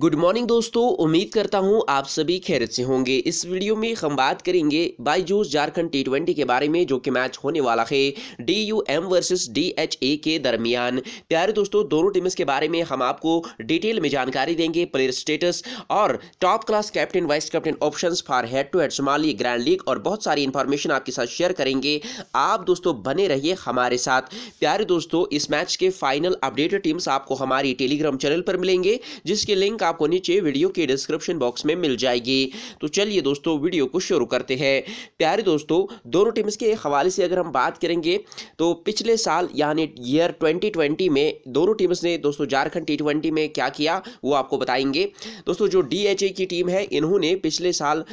good morning दोस्तों उम्मीद करता हूं आप सभी खैर से होंगे इस वीडियो में हम बात करेंगे बाईजूस झारखंड टी ट्वेंटी के बारे में जो कि मैच होने वाला है D U M versus D H A K दरमियान प्यारे दोस्तों दोनों टीम्स के बारे में हम आपको डिटेल में जानकारी देंगे प्लेयर स्टेटस और top class captain vice captain option for head to head सोमाली ग्रैंड लीग और बहुत सारी इन्फॉर्मेशन आपके साथ शेयर करेंगे आप दोस्तों बने रहिए हमारे साथ प्यारे दोस्तों इस मैच के फाइनल अपडेटेड टीम्स आपको हमारी टेलीग्राम चैनल पर मिलेंगे जिसके लिंक आपको नीचे वीडियो के डिस्क्रिप्शन बॉक्स में मिल जाएगी तो चलिए दोस्तों वीडियो को शुरू करते हैं प्यारे दोस्तों दोनों टीम्स के हवाले से अगर हम बात करेंगे तो पिछले साल यानी ईयर 2020 में दोनों टीम्स ने दोस्तों झारखंड टी में क्या किया वो आपको बताएंगे दोस्तों जो डी की टीम है इन्होंने पिछले साल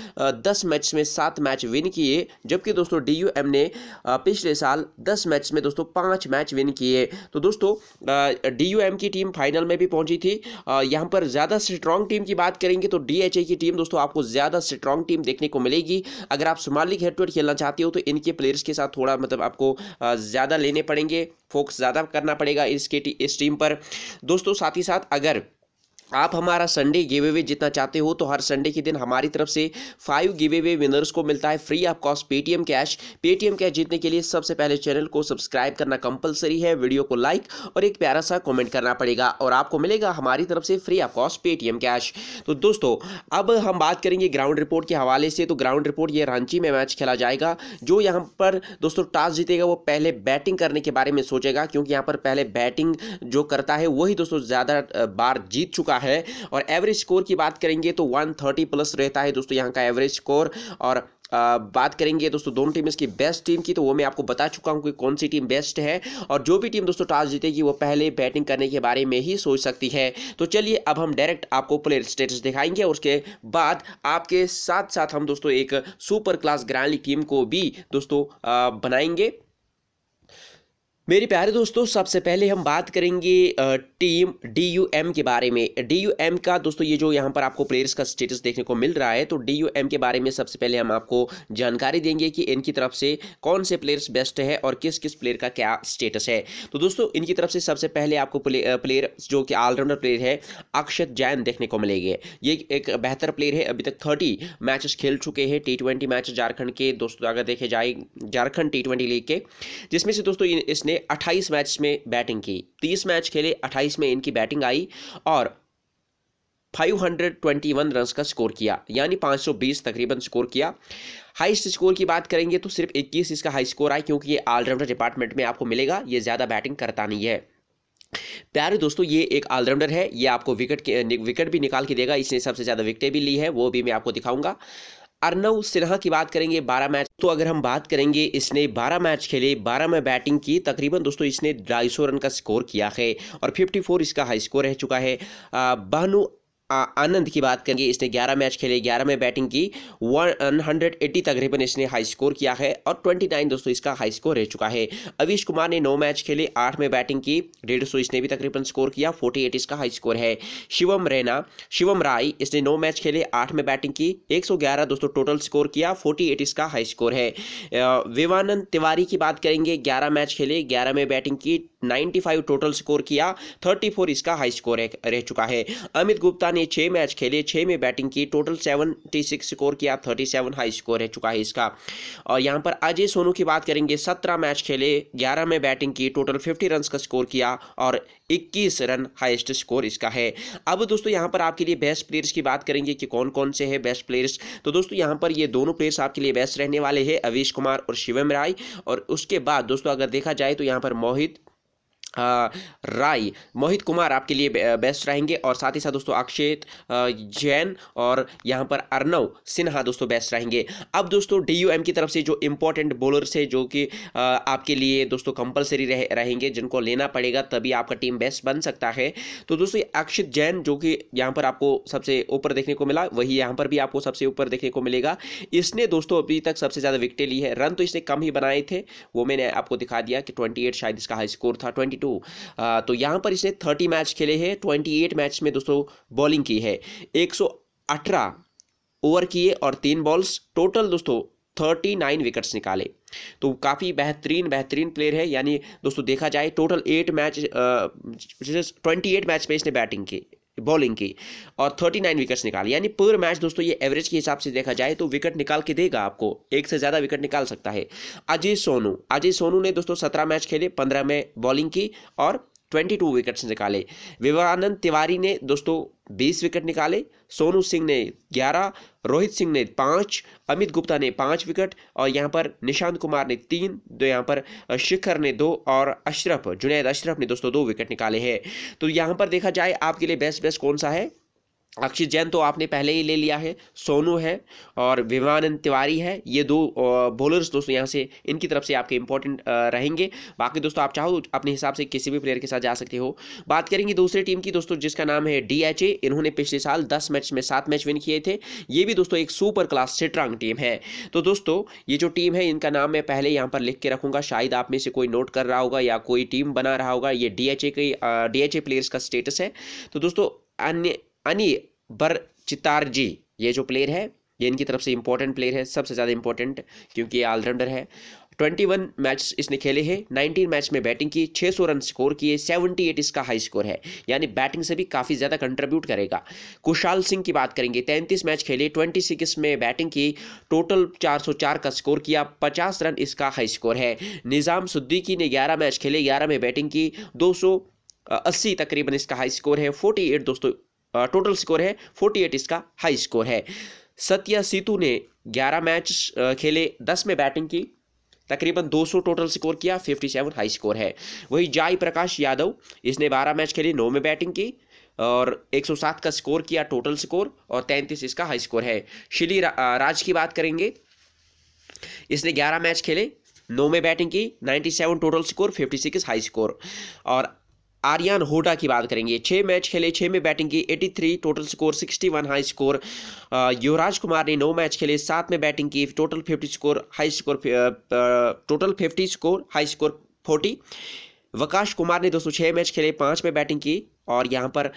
दस मैच में सात मैच विन किए जबकि दोस्तों डी ने पिछले साल दस मैच में दोस्तों पाँच मैच विन किए तो दोस्तों डी की टीम फाइनल में भी पहुंची थी यहाँ पर ज़्यादा स्ट्रॉन्ग टीम की बात करेंगे तो डी की टीम दोस्तों आपको ज़्यादा स्ट्रॉन्ग टीम देखने को मिलेगी अगर आप सुमालिक हेड टू हेड खेलना चाहते हो तो इनके प्लेयर्स के साथ थोड़ा मतलब आपको ज़्यादा लेने पड़ेंगे फोकस ज़्यादा करना पड़ेगा इसके इस टीम पर दोस्तों साथ ही साथ अगर आप हमारा संडे गिव अवे जितना चाहते हो तो हर संडे के दिन हमारी तरफ से फाइव गिव अवे विनर्स को मिलता है free of cost Paytm cash Paytm cash जीतने के लिए सबसे पहले चैनल को सब्सक्राइब करना कंपलसरी है वीडियो को लाइक और एक प्यारा सा कॉमेंट करना पड़ेगा और आपको मिलेगा हमारी तरफ से free of cost Paytm cash तो दोस्तों अब हम बात करेंगे ग्राउंड रिपोर्ट के हवाले से तो ग्राउंड रिपोर्ट ये रांची में मैच खेला जाएगा जो यहाँ पर दोस्तों टॉस जीतेगा वो पहले बैटिंग करने के बारे में सोचेगा क्योंकि यहाँ पर पहले बैटिंग जो करता है वही दोस्तों ज़्यादा बार जीत चुका है है और एवरेज स्कोर की बात करेंगे तो 130 प्लस रहता है दोस्तों यहाँ का एवरेज स्कोर और आ, बात करेंगे दोस्तों दोनों टीम इसकी बेस्ट टीम की तो वो मैं आपको बता चुका हूँ कि कौन सी टीम बेस्ट है और जो भी टीम दोस्तों टॉस जीतेगी वो पहले बैटिंग करने के बारे में ही सोच सकती है तो चलिए अब हम डायरेक्ट आपको प्लेयर स्टेटस दिखाएंगे और उसके बाद आपके साथ साथ हम दोस्तों एक सुपर क्लास ग्रांडली टीम को भी दोस्तों बनाएंगे मेरे प्यारे दोस्तों सबसे पहले हम बात करेंगे टीम डी यू एम के बारे में डी यू एम का दोस्तों ये जो यहाँ पर आपको प्लेयर्स का स्टेटस देखने को मिल रहा है तो डी यू एम के बारे में सबसे पहले हम आपको जानकारी देंगे कि इनकी तरफ से कौन से प्लेयर्स बेस्ट है और किस किस प्लेयर का क्या स्टेटस है तो दोस्तों इनकी तरफ से सबसे पहले आपको प्लेयर जो कि ऑलराउंडर प्लेयर है अक्षत जैन देखने को मिलेंगे ये एक बेहतर प्लेयर है अभी तक थर्टी मैचेस खेल चुके हैं टी ट्वेंटी मैच झारखंड के दोस्तों अगर देखे जाए झारखंड टी ट्वेंटी लीग के जिसमें से दोस्तों इसने ने 28 मैच में बैटिंग की 30 मैच खेले 28 में इनकी बैटिंग आई और 521 रन्स का स्कोर किया यानी 520 तकरीबन स्कोर किया हाईस्ट स्कोर की बात करेंगे तो सिर्फ 21 इसका हाई स्कोर आया क्योंकि ये ऑलराउंडर डिपार्टमेंट में आपको मिलेगा ये ज़्यादा बैटिंग करता नहीं है प्यारे दोस्तों ये एक ऑलराउंडर है ये आपको विकेट के विकेट भी निकाल के देगा इसने सबसे ज़्यादा विकटें भी ली है वो भी मैं आपको दिखाऊंगा अर्नव सिन्हा की बात करेंगे 12 मैच तो अगर हम बात करेंगे इसने 12 मैच खेले 12 में बैटिंग की तकरीबन दोस्तों इसने ढाई रन का स्कोर किया है और 54 इसका हाई स्कोर रह चुका है बहनु आनंद की बात करेंगे इसने 11 मैच खेले 11 में बैटिंग की 180 तकरीबन इसने हाई स्कोर किया है और 29 दोस्तों इसका हाई स्कोर रह चुका है अवीश कुमार ने नौ मैच खेले आठ में बैटिंग की डेढ़ सौ इसने भी तकरीबन स्कोर किया फोर्टी इसका हाई स्कोर है शिवम रैना शिवम राय इसने नौ मैच खेले आठ में बैटिंग की 111 दोस्तों टोटल स्कोर किया 48 इसका हाई स्कोर है विवानंद तिवारी की बात करेंगे ग्यारह मैच खेले ग्यारह में बैटिंग की 95 टोटल स्कोर किया 34 इसका हाई स्कोर रह चुका है अमित गुप्ता ने छः मैच खेले छः में बैटिंग की टोटल 76 स्कोर किया 37 हाई स्कोर रह चुका है इसका और यहाँ पर अजय सोनू की बात करेंगे 17 मैच खेले 11 में बैटिंग की टोटल 50 रन का स्कोर किया और 21 रन हाईएस्ट स्कोर इसका है अब दोस्तों यहाँ पर आपके लिए बेस्ट प्लेयर्स की बात करेंगे कि कौन कौन से हैं बेस्ट प्लेयर्स तो दोस्तों यहाँ पर ये दोनों प्लेयर्स आपके लिए बेस्ट रहने वाले हैं अवीश कुमार और शिवम राय और उसके बाद दोस्तों अगर देखा जाए तो यहाँ पर मोहित राय मोहित कुमार आपके लिए बेस्ट रहेंगे और साथ ही साथ दोस्तों अक्षित जैन और यहाँ पर अर्नव सिन्हा दोस्तों बेस्ट रहेंगे अब दोस्तों डीयूएम की तरफ से जो इम्पोर्टेंट बॉलर्स है जो कि आपके लिए दोस्तों कंपलसरी रह, रहेंगे जिनको लेना पड़ेगा तभी आपका टीम बेस्ट बन सकता है तो दोस्तों अक्षित जैन जो कि यहाँ पर आपको सबसे ऊपर देखने को मिला वही यहाँ पर भी आपको सबसे ऊपर देखने को मिलेगा इसने दोस्तों अभी तक सबसे ज़्यादा विकटें ली है रन तो इसने कम ही बनाए थे वो मैंने आपको दिखा दिया कि ट्वेंटी शायद इसका हाई स्कोर था ट्वेंटी टू तो यहाँ पर इसने थर्टी मैच खेले हैं ट्वेंटी एट मैच में दोस्तों बॉलिंग की है एक सौ अठारह ओवर किए और तीन बॉल्स टोटल दोस्तों थर्टी नाइन विकेट्स निकाले तो काफ़ी बेहतरीन बेहतरीन प्लेयर है यानी दोस्तों देखा जाए total eight match twenty eight match पे इसने बैटिंग की बॉलिंग की और 39 विकेट्स निकाले यानी पूरे मैच दोस्तों ये एवरेज के हिसाब से देखा जाए तो विकेट निकाल के देगा आपको एक से ज़्यादा विकेट निकाल सकता है अजय सोनू अजय सोनू ने दोस्तों सत्रह मैच खेले पंद्रह में बॉलिंग की और ट्वेंटी टू विकेट्स निकाले विवेकानंद तिवारी ने दोस्तों बीस विकेट निकाले सोनू सिंह ने ग्यारह रोहित सिंह ने पाँच अमित गुप्ता ने पाँच विकेट और यहाँ पर निशांत कुमार ने तीन तो यहाँ पर शिखर ने दो और अशरफ जुनेद अशरफ ने दोस्तों दो विकेट निकाले हैं तो यहाँ पर देखा जाए आपके लिए बेस्ट बेस्ट कौन सा है अक्षित जैन तो आपने पहले ही ले लिया है सोनू है और विमानंद तिवारी है ये दो बॉलर्स दोस्तों यहाँ से इनकी तरफ से आपके इंपॉर्टेंट रहेंगे बाकी दोस्तों आप चाहो तो अपने हिसाब से किसी भी प्लेयर के साथ जा सकते हो बात करेंगे दूसरी टीम की दोस्तों जिसका नाम है डी इन्होंने पिछले साल दस मैच में सात मैच विन किए थे ये भी दोस्तों एक सुपर क्लास स्ट्रांग टीम है तो दोस्तों ये जो टीम है इनका नाम मैं पहले यहाँ पर लिख के रखूँगा शायद आप में से कोई नोट कर रहा होगा या कोई टीम बना रहा होगा ये डी एच ए के डी प्लेयर्स का स्टेटस है तो दोस्तों अन्य अनि बर चितारजी ये जो प्लेयर है ये इनकी तरफ से इंपॉर्टेंट प्लेयर है सबसे ज़्यादा इंपॉर्टेंट क्योंकि ये ऑलराउंडर है 21 मैच इसने खेले हैं 19 मैच में बैटिंग की 600 रन स्कोर किए 78 इसका हाई स्कोर है यानी बैटिंग से भी काफ़ी ज़्यादा कंट्रीब्यूट करेगा कुशाल सिंह की बात करेंगे 33 मैच खेले 26 में बैटिंग की टोटल 404 का स्कोर किया 50 रन इसका हाई स्कोर है निज़ाम सुद्दीकी ने 11 मैच खेले 11 में बैटिंग की दो तकरीबन इसका हाई स्कोर है फोर्टी दोस्तों टोटल स्कोर है फोर्टी एट इसका हाई स्कोर है सत्या सीतू ने ग्यारह मैच खेले दस में बैटिंग की तकरीबन दो सौ टोटल स्कोर किया फिफ्टी सेवन हाई स्कोर है वही जाय प्रकाश यादव इसने बारह मैच खेले नौ में बैटिंग की और 107 का स्कोर किया टोटल स्कोर और 33 इसका हाई स्कोर है शिली रा, राज की बात करेंगे इसने 11 मैच खेले नौ में बैटिंग की 97 टोटल स्कोर 56 हाई स्कोर और आर्यन होडा की बात करेंगे छः मैच खेले छः में बैटिंग की 83 total score 61 high score Yuvraj Kumar ने नौ मैच खेले सात में बैटिंग की total 50 score high score total 50 score high score 40 वकाश कुमार ने 206 मैच खेले पाँच में बैटिंग की और यहाँ पर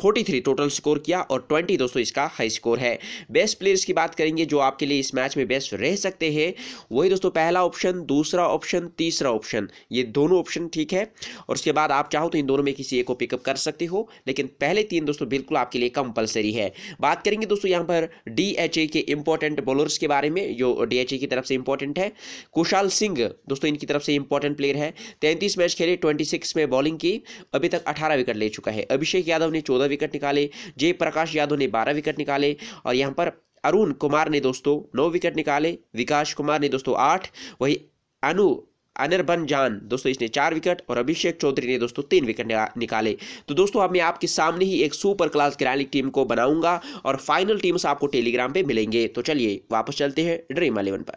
43 टोटल स्कोर किया और 20 दोस्तों इसका हाई स्कोर है बेस्ट प्लेयर्स की बात करेंगे जो आपके लिए इस मैच में बेस्ट रह सकते हैं वही दोस्तों पहला ऑप्शन दूसरा ऑप्शन तीसरा ऑप्शन ये दोनों ऑप्शन ठीक है और उसके बाद आप चाहो तो इन दोनों में किसी एक को पिकअप कर सकते हो लेकिन पहले तीन दोस्तों बिल्कुल आपके लिए कंपलसरी है बात करेंगे दोस्तों यहाँ पर डी के इंपॉर्टेंट बॉलर्स के बारे में जो डी की तरफ से इंपॉर्टेंट है कुशाल सिंह दोस्तों इनकी तरफ से इंपॉर्टेंट प्लेयर है तैंतीस मैच खेले ट्वेंटी में बॉलिंग की अभी तक अठारह विकेट ले चुका है अभिषेक यादव ने चौदह चौदह विकेट निकाले जयप्रकाश यादव ने बारह विकेट निकाले और यहाँ पर अरुण कुमार ने दोस्तों नौ विकेट निकाले विकास कुमार ने दोस्तों आठ वही अनु अनिर्बन जान दोस्तों इसने चार विकेट और अभिषेक चौधरी ने दोस्तों तीन विकेट निकाले तो दोस्तों अब मैं आपके सामने ही एक सुपर क्लास ग्रैंड टीम को बनाऊंगा और फाइनल टीम्स आपको टेलीग्राम पे मिलेंगे तो चलिए वापस चलते हैं ड्रीम अलेवन पर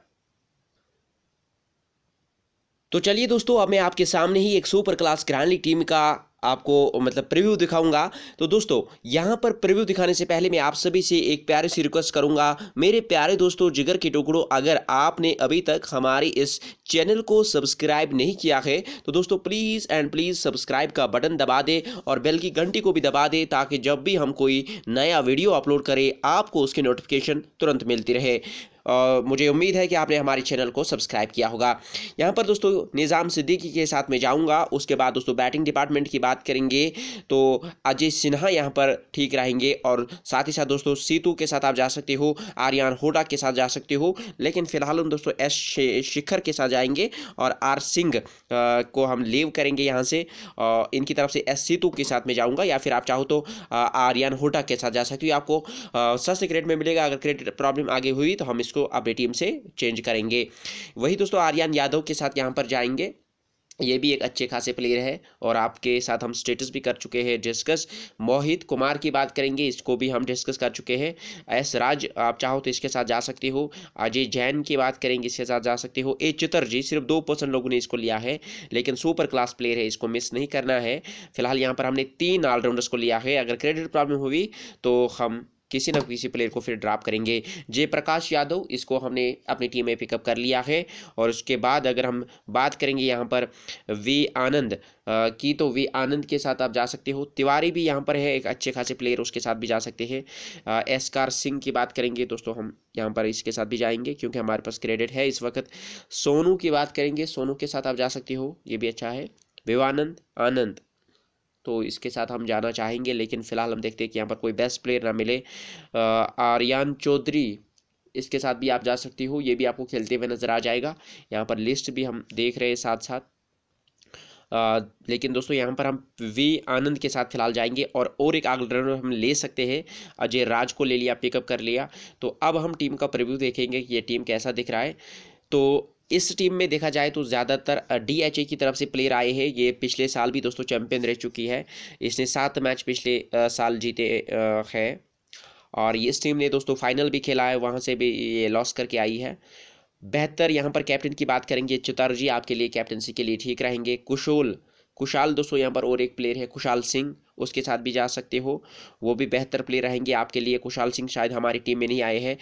तो चलिए दोस्तों अब मैं आपके सामने ही एक सुपर क्लास ग्रैंड टीम का आपको मतलब प्रिव्यू दिखाऊंगा तो दोस्तों यहाँ पर प्रिव्यू दिखाने से पहले मैं आप सभी से एक प्यारे सी रिक्वेस्ट करूँगा मेरे प्यारे दोस्तों जिगर के टुकड़ों अगर आपने अभी तक हमारे इस चैनल को सब्सक्राइब नहीं किया है तो दोस्तों प्लीज़ एंड प्लीज़ सब्सक्राइब का बटन दबा दे और बेल की घंटी को भी दबा दे ताकि जब भी हम कोई नया वीडियो अपलोड करें आपको उसकी नोटिफिकेशन तुरंत मिलती रहे और मुझे उम्मीद है कि आपने हमारे चैनल को सब्सक्राइब किया होगा यहाँ पर दोस्तों निज़ाम सिद्दीकी के साथ में जाऊँगा उसके बाद दोस्तों बैटिंग डिपार्टमेंट की बात करेंगे तो अजय सिन्हा यहाँ पर ठीक रहेंगे और साथ ही साथ दोस्तों सीतू के साथ आप जा सकते हो आर्यन होडा के साथ जा सकते हो लेकिन फिलहाल हम दोस्तों एस शिखर के साथ जाएंगे और आर सिंह को हम लीव करेंगे यहाँ से इनकी तरफ से एस सीतू के साथ में जाऊँगा या फिर आप चाहो तो आर्यन होडा के साथ जा सकते हो आपको सस्ते क्रेडिट में मिलेगा अगर क्रेडिट प्रॉब्लम आगे हुई तो हम इसको इसको आप ए से चेंज करेंगे वही दोस्तों आर्यन यादव के साथ यहाँ पर जाएंगे ये भी एक अच्छे खासे प्लेयर है और आपके साथ हम स्टेटस भी कर चुके हैं डिस्कस मोहित कुमार की बात करेंगे इसको भी हम डिस्कस कर चुके हैं एस राज आप चाहो तो इसके साथ जा सकते हो अजय जैन की बात करेंगे इसके साथ जा सकते हो ए जी सिर्फ दो परसेंट लोगों ने इसको लिया है लेकिन सुपर क्लास प्लेयर है इसको मिस नहीं करना है फिलहाल यहाँ पर हमने तीन ऑलराउंडर्स को लिया है अगर क्रेडिट प्रॉब्लम हुई तो हम किसी न किसी प्लेयर को फिर ड्रॉप करेंगे जयप्रकाश यादव इसको हमने अपनी टीम में पिकअप कर लिया है और उसके बाद अगर हम बात करेंगे यहाँ पर वी आनंद की तो वी आनंद के साथ आप जा सकते हो तिवारी भी यहाँ पर है एक अच्छे खासे प्लेयर उसके साथ भी जा सकते हैं एसकार सिंह की बात करेंगे दोस्तों हम यहाँ पर इसके साथ भी जाएंगे क्योंकि हमारे पास क्रेडिट है इस वक्त सोनू की बात करेंगे सोनू के साथ आप जा सकते हो ये भी अच्छा है विवानंद आनंद तो इसके साथ हम जाना चाहेंगे लेकिन फ़िलहाल हम देखते हैं कि यहाँ पर कोई बेस्ट प्लेयर ना मिले आर्यान चौधरी इसके साथ भी आप जा सकती हो ये भी आपको खेलते हुए नज़र आ जाएगा यहाँ पर लिस्ट भी हम देख रहे हैं साथ साथ आ, लेकिन दोस्तों यहाँ पर हम वी आनंद के साथ फिलहाल जाएंगे और और एक ऑलराउंडर हम ले सकते हैं अजय राज को ले लिया पिकअप कर लिया तो अब हम टीम का प्रिव्यू देखेंगे कि ये टीम कैसा दिख रहा है तो इस टीम में देखा जाए तो ज़्यादातर डी की तरफ से प्लेयर आए हैं ये पिछले साल भी दोस्तों चैंपियन रह चुकी है इसने सात मैच पिछले साल जीते हैं और इस टीम ने दोस्तों फाइनल भी खेला है वहाँ से भी ये लॉस करके आई है बेहतर यहाँ पर कैप्टन की बात करेंगे चितारू जी आपके लिए कैप्टनसी के लिए ठीक रहेंगे कुशोल कुशाल दोस्तों यहाँ पर और एक प्लेयर है कुशाल सिंह उसके साथ भी जा सकते हो वो भी बेहतर प्लेयर रहेंगे आपके लिए कुशाल सिंह शायद हमारी टीम में नहीं आए हैं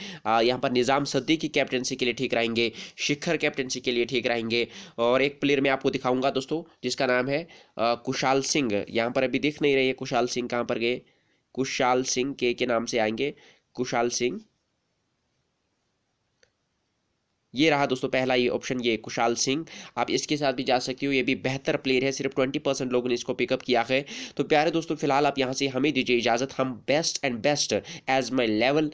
यहाँ पर निज़ाम सद्दी की कैप्टनसी के लिए ठीक रहेंगे शिखर कैप्टनसी के लिए ठीक रहेंगे और एक प्लेयर मैं आपको दिखाऊंगा दोस्तों जिसका नाम है आ, कुशाल सिंह यहाँ पर अभी दिख नहीं रही है कुशाल सिंह कहाँ पर गए कुशाल सिंह के के नाम से आएंगे कुशाल सिंह ये रहा दोस्तों पहला ये ऑप्शन ये कुशाल सिंह आप इसके साथ भी जा सकते हो ये भी बेहतर प्लेयर है सिर्फ ट्वेंटी परसेंट लोगों ने इसको पिकअप किया है तो प्यारे दोस्तों फिलहाल आप यहाँ से हमें दीजिए इजाज़त हम best and best as my level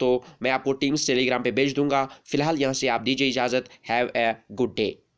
तो मैं आपको टीम्स टेलीग्राम पर भेज दूंगा फिलहाल यहाँ से आप दीजिए इजाज़त हैव ए गुड डे